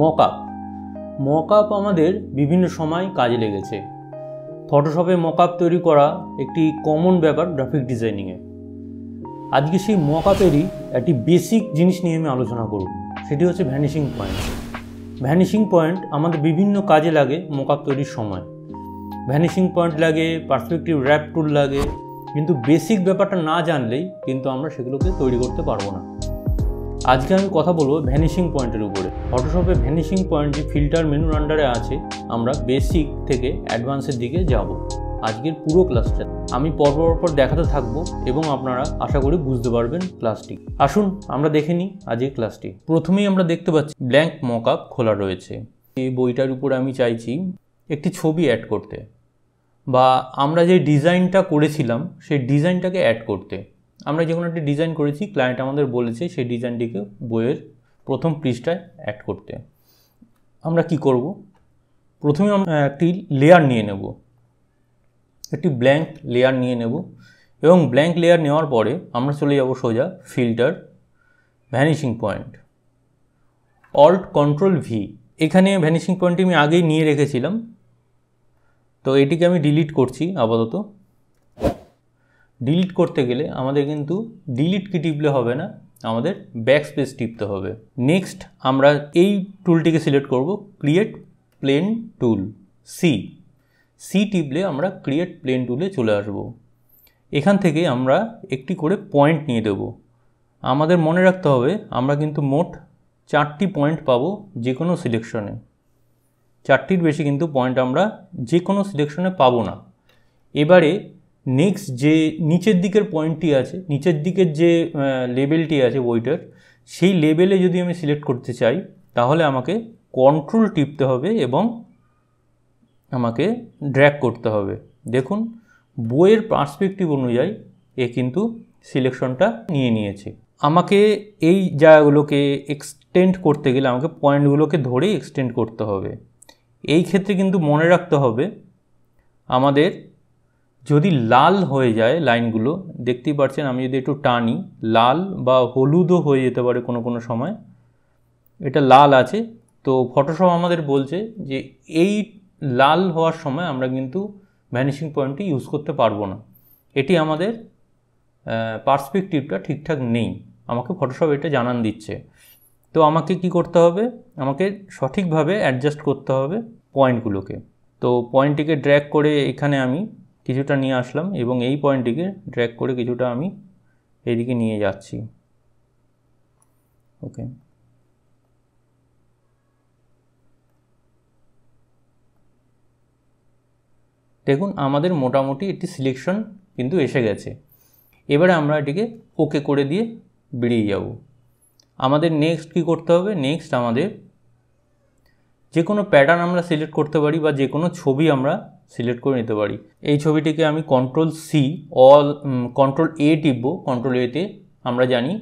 Mock up mock up আমাদের বিভিন্ন সময় কাজে লেগেছে ফটোশপে মক আপ তৈরি করা একটি কমন ব্যাপার গ্রাফিক ডিজাইনিংয়ে আজকে সেই মক আপেরই একটি বেসিক জিনিস নিয়ে আমি আলোচনা করব সেটি হচ্ছে ভ্যানিশিং পয়েন্ট ভ্যানিশিং পয়েন্ট আমাদের বিভিন্ন কাজে লাগে মক আপ তৈরির সময় ভ্যানিশিং পয়েন্ট লাগে পারফেক্টিভ র্যাপ টুল লাগে কিন্তু বেসিক ব্যাপারটা না জানলেই কিন্তু আমরা সেগুলোকে তৈরি করতে পারবো না আজকে আমি কথা বলবো ভ্যানিশিং পয়েন্টের উপরে ফটোশপে ভ্যানিশিং পয়েন্ট যে ফিল্টার মেনুর আন্ডারে আছে আমরা বেসিক থেকে অ্যাডভান্সের দিকে যাব আজকের পুরো ক্লাসটা আমি পরপর পর দেখাতে থাকবো এবং আপনারা আশা করি বুঝতে পারবেন ক্লাসটি আসুন আমরা দেখে নিই আজকের ক্লাসটি প্রথমেই আমরা দেখতে পাচ্ছি ব্ল্যাঙ্ক মক আপ খোলা রয়েছে এই বইটার উপরে আমি চাইছি একটি ছবি অ্যাড করতে বা আমরা যে ডিজাইনটা করেছিলাম সেই ডিজাইনটাকে অ্যাড করতে আমরা যে কোনো একটি ডিজাইন করেছি ক্লায়েন্ট আমাদের বলেছে সেই ডিজাইনটিকে বইয়ের প্রথম পৃষ্ঠায় অ্যাড করতে আমরা কি করব প্রথমে আমরা একটি লেয়ার নিয়ে নেব একটি ব্ল্যাঙ্ক লেয়ার নিয়ে নেব এবং ব্ল্যাঙ্ক লেয়ার নেওয়ার পরে আমরা চলে যাব সোজা filter vanishing point alt control V এখানে ভ্যানিশিং পয়েন্টটি আমি আগেই নিয়ে রেখেছিলাম তো এটিকে আমি ডিলিট করছি আপাতত ডিলিট করতে গেলে আমাদের কিন্তু ডিলিট কি টিপলে হবে না আমাদের ব্যাক স্পেস টিপতে হবে নেক্সট আমরা এই টুলটিকে সিলেক্ট করব create plane tool C C টিপলে আমরা ক্রিয়েট প্লেন টুলে চলে আসব এখান থেকে আমরা একটি করে পয়েন্ট নিয়ে দেব আমাদের মনে রাখতে হবে আমরা কিন্তু মোট চারটি পয়েন্ট পাবো যে কোনো সিলেকশনে চারটির বেশি কিন্তু পয়েন্ট আমরা যে কোনো সিলেকশনে পাবো না এবারে নেক্সট যে নিচের দিকের পয়েন্টটি আছে নিচের দিকের যে লেবেলটি আছে বইটার সেই লেবেলে যদি আমি সিলেক্ট করতে চাই তাহলে আমাকে কন্ট্রোল টিপতে হবে এবং আমাকে ড্র্যাক করতে হবে দেখুন বইয়ের পার্সপেক্টিভ অনুযায়ী এ কিন্তু সিলেকশনটা নিয়ে নিয়েছে আমাকে এই জায়গাগুলোকে এক্সটেন্ড করতে গেলে আমাকে পয়েন্টগুলোকে ধরেই এক্সটেন্ড করতে হবে এই ক্ষেত্রে কিন্তু মনে রাখতে হবে আমাদের যদি লাল হয়ে যায় লাইনগুলো দেখতেই পাচ্ছেন আমি যদি একটু টানি লাল বা হলুদও হয়ে যেতে পারে কোনো কোনো সময় এটা লাল আছে তো ফটোশপ আমাদের বলছে যে এই লাল হওয়ার সময় আমরা কিন্তু ভ্যানিশিং পয়েন্টটি ইউজ করতে পারবো না এটি আমাদের পার্সপেকটিভটা ঠিকঠাক নেই আমাকে ফটোশপ এটা জানান দিচ্ছে তো আমাকে কি করতে হবে আমাকে সঠিকভাবে অ্যাডজাস্ট করতে হবে পয়েন্টগুলোকে তো পয়েন্টটিকে ড্র্যাক করে এখানে আমি কিছুটা নিয়ে আসলাম এবং এই পয়েন্টটিকে ড্র্যাগ করে কিছুটা আমি এদিকে নিয়ে যাচ্ছি ওকে দেখুন আমাদের মোটামুটি একটি সিলেকশন কিন্তু এসে গেছে এবারে আমরা এটিকে ওকে করে দিয়ে বেরিয়ে যাব আমাদের নেক্সট কি করতে হবে নেক্সট আমাদের যে কোনো প্যাটার্ন আমরা সিলেক্ট করতে পারি বা যে কোনো ছবি আমরা সিলেক্ট করে নিতে পারি এই ছবিটিকে আমি control C all control A টিপব কন্ট্রোল এতে আমরা জানি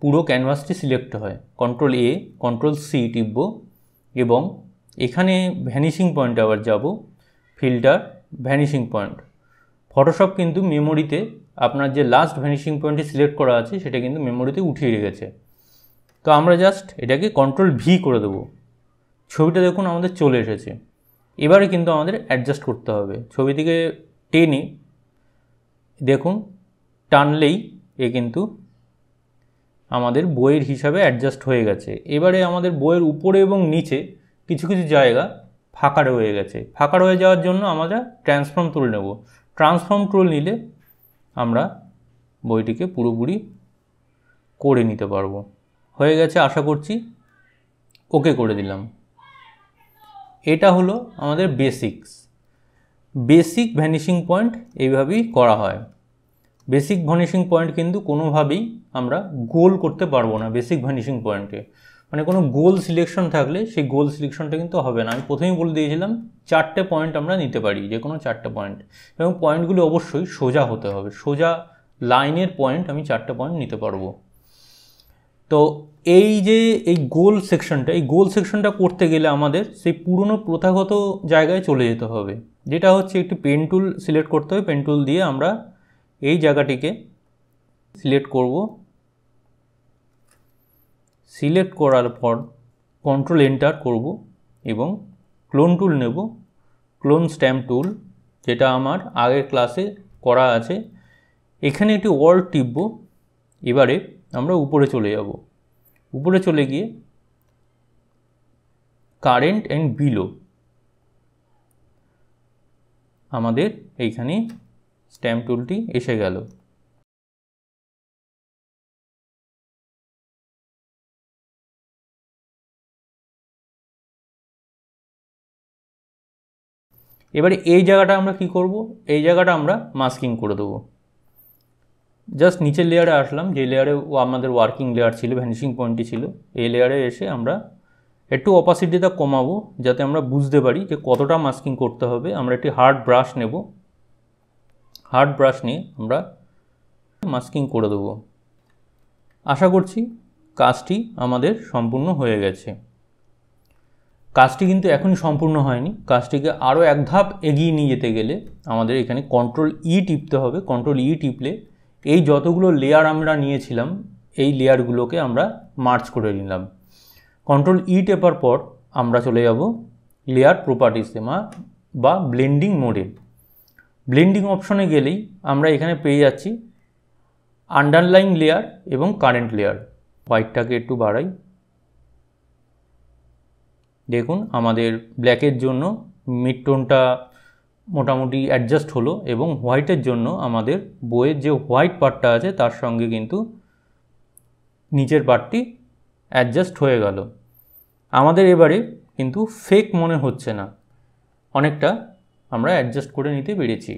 পুরো ক্যানভাসটি সিলেক্ট হয় কন্ট্রোল এ কন্ট্রোল সি টিপব এবং এখানে ভ্যানিশিং পয়েন্ট আবার যাব ফিল্টার ভ্যানিশিং পয়েন্ট ফটোশপ কিন্তু মেমোরিতে আপনার যে লাস্ট ভ্যানিশিং পয়েন্টটি সিলেক্ট করা আছে সেটা কিন্তু মেমোরিতে উঠিয়ে রেখেছে তো আমরা জাস্ট এটাকে কন্ট্রোল ভি করে দেবো ছবিটা দেখুন আমাদের চলে এসেছে এবারে কিন্তু আমাদের অ্যাডজাস্ট করতে হবে ছবিটিকে টেনে দেখুন টানলেই এ কিন্তু আমাদের বইয়ের হিসাবে অ্যাডজাস্ট হয়ে গেছে এবারে আমাদের বইয়ের উপরে এবং নিচে কিছু কিছু জায়গা ফাঁকা হয়ে গেছে ফাঁকা হয়ে যাওয়ার জন্য আমরা ট্রান্সফর্ম টুল নেব ট্রান্সফর্ম টুল নিলে আমরা বইটিকে পুরোপুরি করে নিতে পারবো হয়ে গেছে আশা করছি ওকে করে দিলাম এটা হলো আমাদের বেসিক্স বেসিক ভ্যানিশিং পয়েন্ট এইভাবেই করা হয় বেসিক ভ্যানিশিং পয়েন্ট কিন্তু কোনোভাবেই আমরা গোল করতে পারবো না বেসিক ভ্যানিশিং পয়েন্টে মানে কোনো গোল সিলেকশন থাকলে সেই গোল সিলেকশনটা কিন্তু হবে না আমি প্রথমেই বলে দিয়েছিলাম চারটে পয়েন্ট আমরা নিতে পারি যে কোনো চারটে পয়েন্ট এবং পয়েন্টগুলি অবশ্যই সোজা হতে হবে সোজা লাইনের পয়েন্ট আমি চারটে পয়েন্ট নিতে পারবো তো এই যে এই গোল সেকশনটা এই গোল সেকশনটা করতে গেলে আমাদের সেই পুরনো প্রথাগত জায়গায় চলে যেতে হবে যেটা হচ্ছে একটি পেন টুল সিলেক্ট করতে হবে পেন টুল দিয়ে আমরা এই জায়গাটিকে সিলেক্ট করব সিলেক্ট করার পর কন্ট্রোল এন্টার করব এবং ক্লোন টুল নেব ক্লোন স্ট্যাম্প টুল যেটা আমার আগের ক্লাসে করা আছে এখানে একটি ওয়ার্ল্ড টিপব এবারে আমরা উপরে চলে যাব উপরে চলে গিয়ে কারেন্ট অ্যান্ড বিলো আমাদের এইখানে স্ট্যাম্প টুলটি এসে গেল এবারে এই জায়গাটা আমরা কি করব এই জায়গাটা আমরা মাস্কিং করে দেবো জাস্ট নিচের লেয়ারে আসলাম যে লেয়ারে আমাদের ওয়ার্কিং লেয়ার ছিল ভ্যানিশিং পয়েন্টটি ছিল এই লেয়ারে এসে আমরা একটু অপাসিটিটা কমাবো যাতে আমরা বুঝতে পারি যে কতটা মাস্কিং করতে হবে আমরা একটি হার্ড ব্রাশ নেব হার্ড ব্রাশ নিয়ে আমরা মাস্কিং করে দেবো আশা করছি কাজটি আমাদের সম্পূর্ণ হয়ে গেছে কাজটি কিন্তু এখনই সম্পূর্ণ হয়নি কাজটিকে আরও এক ধাপ এগিয়ে নিয়ে যেতে গেলে আমাদের এখানে কন্ট্রোল ই e টিপতে হবে কন্ট্রোল ই e টিপলে এই যতগুলো লেয়ার আমরা নিয়েছিলাম এই লেয়ারগুলোকে আমরা মার্চ করে নিলাম কন্ট্রোল ই টেপার পর আমরা চলে যাব লেয়ার প্রপার্টিসে বা ব্লেন্ডিং মোডে ব্লেন্ডিং অপশনে গেলেই আমরা এখানে পেয়ে যাচ্ছি আন্ডারলাইন লেয়ার এবং কারেন্ট লেয়ার হোয়াইটটাকে একটু বাড়াই দেখুন আমাদের ব্ল্যাকের জন্য মিড টোনটা মোটামুটি অ্যাডজাস্ট হলো এবং হোয়াইটের জন্য আমাদের বইয়ের যে হোয়াইট পার্টটা আছে তার সঙ্গে কিন্তু নিচের পার্টটি অ্যাডজাস্ট হয়ে গেল আমাদের এবারে কিন্তু ফেক মনে হচ্ছে না অনেকটা আমরা অ্যাডজাস্ট করে নিতে পেরেছি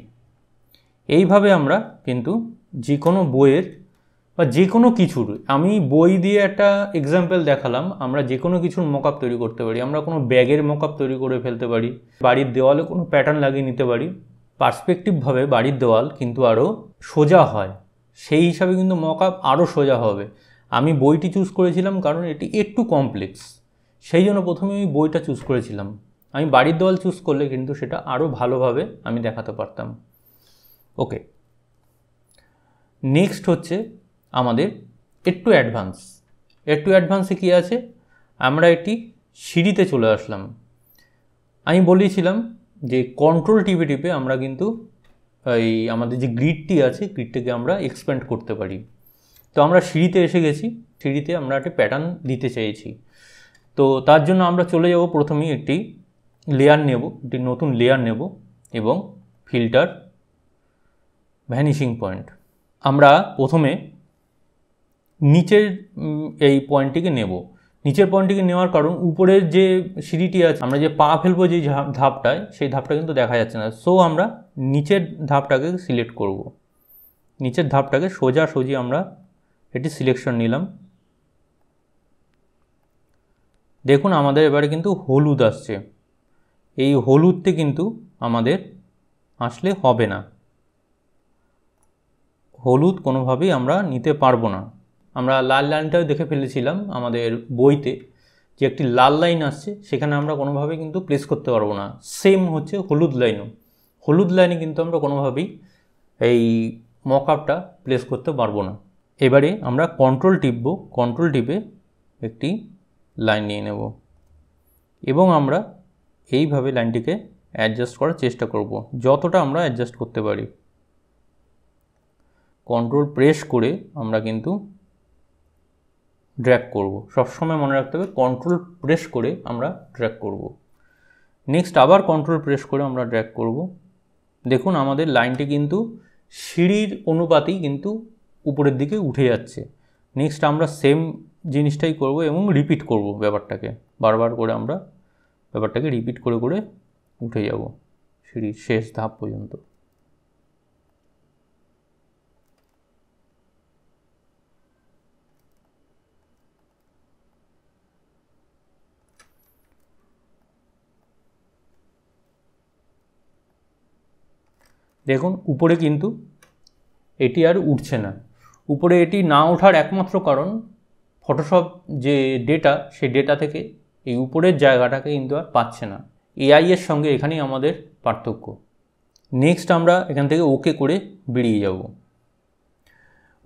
এইভাবে আমরা কিন্তু যে কোনো বইয়ের বা যে কোনো কিছুর আমি বই দিয়ে একটা এক্সাম্পল দেখালাম আমরা যে কোনো কিছুর মক তৈরি করতে পারি আমরা কোনো ব্যাগের মক তৈরি করে ফেলতে পারি বাড়ির দেওয়ালে কোনো প্যাটার্ন লাগিয়ে নিতে পারি পার্সপেক্টিভভাবে বাড়ির দেওয়াল কিন্তু আরও সোজা হয় সেই হিসাবে কিন্তু মক আপ আরও সোজা হবে আমি বইটি চুজ করেছিলাম কারণ এটি একটু কমপ্লেক্স সেই জন্য প্রথমে আমি বইটা চুজ করেছিলাম আমি বাড়ির দেওয়াল চুজ করলে কিন্তু সেটা আরও ভালোভাবে আমি দেখাতে পারতাম ওকে নেক্সট হচ্ছে আমাদের একটু অ্যাডভান্স একটু অ্যাডভান্সে কী আছে আমরা একটি সিঁড়িতে চলে আসলাম আমি বলেছিলাম যে কন্ট্রোল টিপে টিপে আমরা কিন্তু এই আমাদের যে গ্রিডটি আছে গ্রিডটাকে আমরা এক্সপ্যান্ড করতে পারি তো আমরা সিঁড়িতে এসে গেছি সিঁড়িতে আমরা একটা প্যাটার্ন দিতে চাইছি তো তার জন্য আমরা চলে যাব প্রথমেই একটি লেয়ার নেব একটি নতুন লেয়ার নেব এবং ফিল্টার ভ্যানিশিং পয়েন্ট আমরা প্রথমে নিচের এই পয়েন্টটিকে নেব নিচের পয়েন্টটিকে নেওয়ার কারণ উপরের যে সিঁড়িটি আছে আমরা যে পা ফেলবো যে ধাপটায় সেই ধাপটা কিন্তু দেখা যাচ্ছে না সো আমরা নিচের ধাপটাকে সিলেক্ট করব। নিচের ধাপটাকে সোজাসুজি আমরা এটি সিলেকশন নিলাম দেখুন আমাদের এবারে কিন্তু হলুদ আসছে এই হলুদতে কিন্তু আমাদের আসলে হবে না হলুদ কোনোভাবেই আমরা নিতে পারবো না আমরা লাল লাইনটাও দেখে ফেলেছিলাম আমাদের বইতে যে একটি লাল লাইন আসছে সেখানে আমরা কোনোভাবে কিন্তু প্লেস করতে পারবো না সেম হচ্ছে হলুদ লাইনও হলুদ লাইনে কিন্তু আমরা কোনোভাবেই এই মক আপটা প্লেস করতে পারবো না এবারে আমরা কন্ট্রোল টিপব কন্ট্রোল টিপে একটি লাইন নিয়ে নেব এবং আমরা এইভাবে লাইনটিকে অ্যাডজাস্ট করার চেষ্টা করব যতটা আমরা অ্যাডজাস্ট করতে পারি কন্ট্রোল প্রেস করে আমরা কিন্তু ড্র্যাগ করব সবসময় মনে রাখতে হবে কন্ট্রোল প্রেস করে আমরা ড্র্যাগ করব নেক্সট আবার কন্ট্রোল প্রেস করে আমরা ড্র্যাগ করব দেখুন আমাদের লাইনটি কিন্তু সিঁড়ির অনুপাতেই কিন্তু উপরের দিকে উঠে যাচ্ছে নেক্সট আমরা সেম জিনিসটাই করব এবং রিপিট করব ব্যাপারটাকে বারবার করে আমরা ব্যাপারটাকে রিপিট করে করে উঠে যাব সিঁড়ির শেষ ধাপ পর্যন্ত দেখুন উপরে কিন্তু এটি আর উঠছে না উপরে এটি না ওঠার একমাত্র কারণ ফটোশপ যে ডেটা সেই ডেটা থেকে এই উপরের জায়গাটাকে কিন্তু আর পাচ্ছে না এআই এর সঙ্গে এখানেই আমাদের পার্থক্য নেক্সট আমরা এখান থেকে ওকে করে বেরিয়ে যাব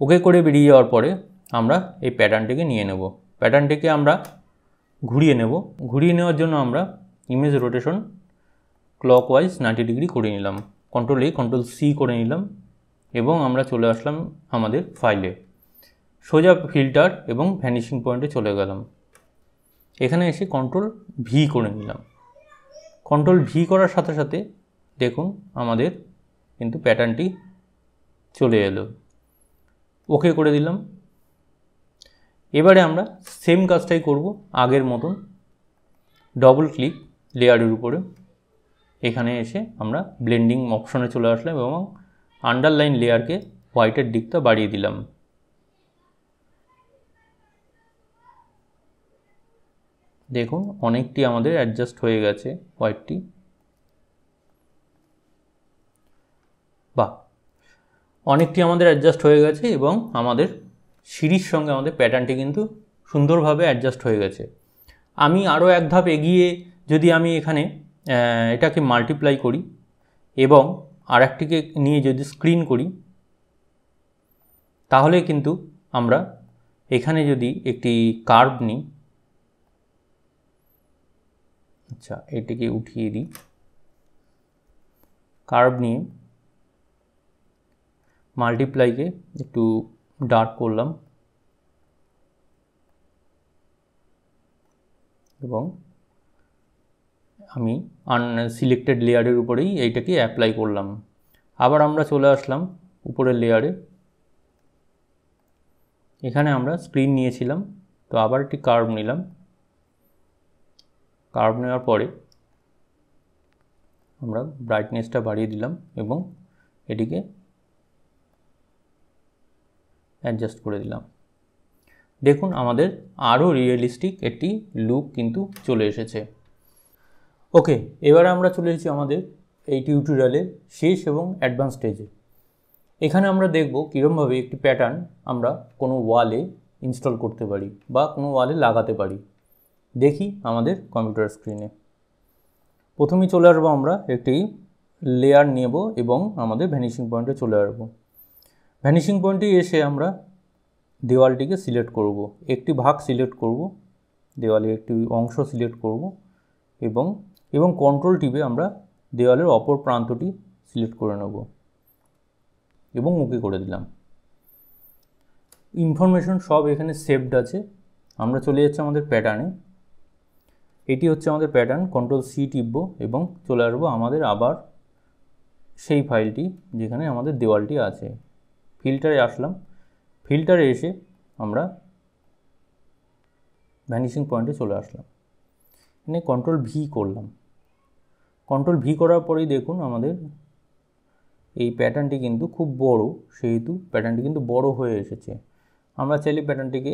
ওকে করে বেরিয়ে যাওয়ার পরে আমরা এই প্যাটার্নটিকে নিয়ে নেব প্যাটার্নটিকে আমরা ঘুরিয়ে নেব ঘুরিয়ে নেওয়ার জন্য আমরা image rotation clockwise ninety degree করে নিলাম কন্ট্রোল এ কন্ট্রোল সি করে নিলাম এবং আমরা চলে আসলাম আমাদের ফাইলে সোজা ফিল্টার এবং ভ্যানিশিং পয়েন্টে চলে গেলাম এখানে এসে কন্ট্রোল ভি করে নিলাম কন্ট্রোল ভি করার সাথে সাথে দেখুন আমাদের কিন্তু প্যাটার্নটি চলে এলো ওকে করে দিলাম এবারে আমরা সেম কাজটাই করব আগের মতন ডবল ক্লিক লেয়ারের উপরে এখানে এসে আমরা ব্লেন্ডিং অপশনে চলে আসলাম এবং আন্ডারলাইন লেয়ারকে হোয়াইটের দিকটা বাড়িয়ে দিলাম দেখুন অনেকটি আমাদের অ্যাডজাস্ট হয়ে গেছে হোয়াইটটি বা অনেকটি আমাদের অ্যাডজাস্ট হয়ে গেছে এবং আমাদের সিঁড়ির সঙ্গে আমাদের প্যাটার্নটি কিন্তু সুন্দরভাবে অ্যাডজাস্ট হয়ে গেছে আমি আরও এক ধাপ এগিয়ে যদি আমি এখানে এটাকে মাল্টিপ্লাই করি এবং আরেকটিকে নিয়ে যদি স্ক্রিন করি তাহলে কিন্তু আমরা এখানে যদি একটি কার্ভ নিই আচ্ছা এটিকে উঠিয়ে দিই কার্ভ নিয়ে মাল্টিপ্লাইকে একটু ডার্ক করলাম এবং আমি আন সিলেক্টেড লেয়ারের উপরেই এইটাকে অ্যাপ্লাই করলাম আবার আমরা চলে আসলাম উপরের লেয়ারে এখানে আমরা স্ক্রিন নিয়েছিলাম তো আবার একটি কার্ভ নিলাম কার্ভ নেওয়ার পরে আমরা ব্রাইটনেসটা বাড়িয়ে দিলাম এবং এটিকে অ্যাডজাস্ট করে দিলাম দেখুন আমাদের আরও রিয়েলিস্টিক একটি লুক কিন্তু চলে এসেছে ওকে এবার আমরা চলে এসেছি আমাদের এই টিউটোরিয়ালের শেষ এবং অ্যাডভান্স স্টেজে এখানে আমরা দেখব কীরমভাবে একটি প্যাটার্ন আমরা কোনো ওয়ালে ইনস্টল করতে পারি বা কোনো ওয়ালে লাগাতে পারি দেখি আমাদের কম্পিউটার স্ক্রিনে প্রথমেই চলে আসবো আমরা একটি লেয়ার নেব এবং আমাদের ভ্যানিশিং পয়েন্টে চলে আসবো ভ্যানিশিং পয়েন্টে এসে আমরা দেওয়ালটিকে সিলেক্ট করব একটি ভাগ সিলেক্ট করব দেওয়ালে একটি অংশ সিলেক্ট করব এবং এবং কন্ট্রোল টিপে আমরা দেওয়ালের অপর প্রান্তটি সিলেক্ট করে নেব এবং ওকে করে দিলাম ইনফরমেশন সব এখানে সেভড আছে আমরা চলে যাচ্ছি আমাদের প্যাটার্নে এটি হচ্ছে আমাদের প্যাটার্ন কন্ট্রোল সি টিপব এবং চলে আসবো আমাদের আবার সেই ফাইলটি যেখানে আমাদের দেওয়ালটি আছে ফিল্টারে আসলাম ফিল্টারে এসে আমরা ভ্যানিশিং পয়েন্টে চলে আসলাম এখানে কন্ট্রোল ভি করলাম কন্ট্রোল ভি করার পরেই দেখুন আমাদের এই প্যাটার্নটি কিন্তু খুব বড় সেহেতু প্যাটার্নটি কিন্তু বড় হয়ে এসেছে আমরা চাইলে প্যাটার্নটিকে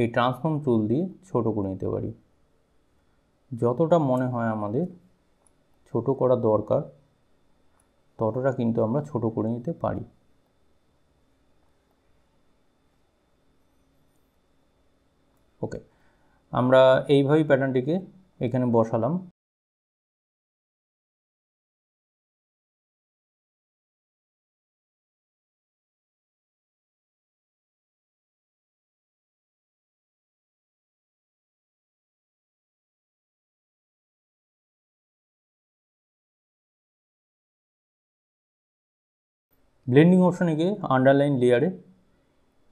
এই ট্রান্সফর্ম টুল দিয়ে ছোট করে নিতে পারি যতটা মনে হয় আমাদের ছোট করা দরকার ততটা কিন্তু আমরা ছোট করে নিতে পারি ওকে আমরা এইভাবেই প্যাটার্নটিকে এখানে বসালাম ব্লেন্ডিং অপশানে গিয়ে আন্ডারলাইন লেয়ারে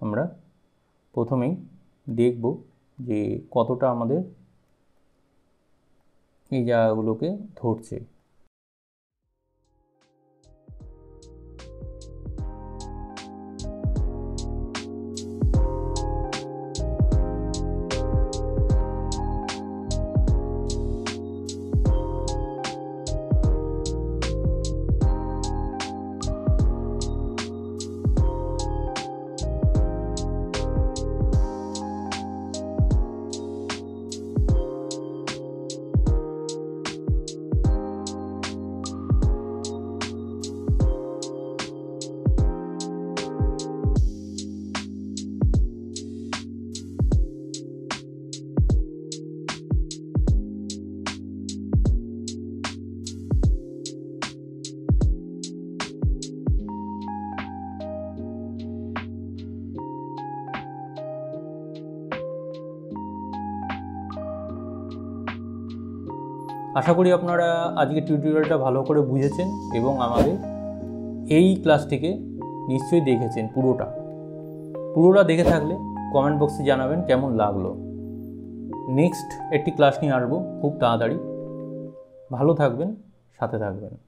আমরা প্রথমেই দেখব যে কতটা আমাদের এই জায়গাগুলোকে ধরছে আশা করি আপনারা আজকে টিউটোরিয়ালটা ভালো করে বুঝেছেন এবং আমাদের এই ক্লাসটিকে নিশ্চয়ই দেখেছেন পুরোটা পুরোটা দেখে থাকলে কমেন্ট বক্সে জানাবেন কেমন লাগলো নেক্সট একটি ক্লাস নিয়ে আসবো খুব তাড়াতাড়ি ভালো থাকবেন সাথে থাকবেন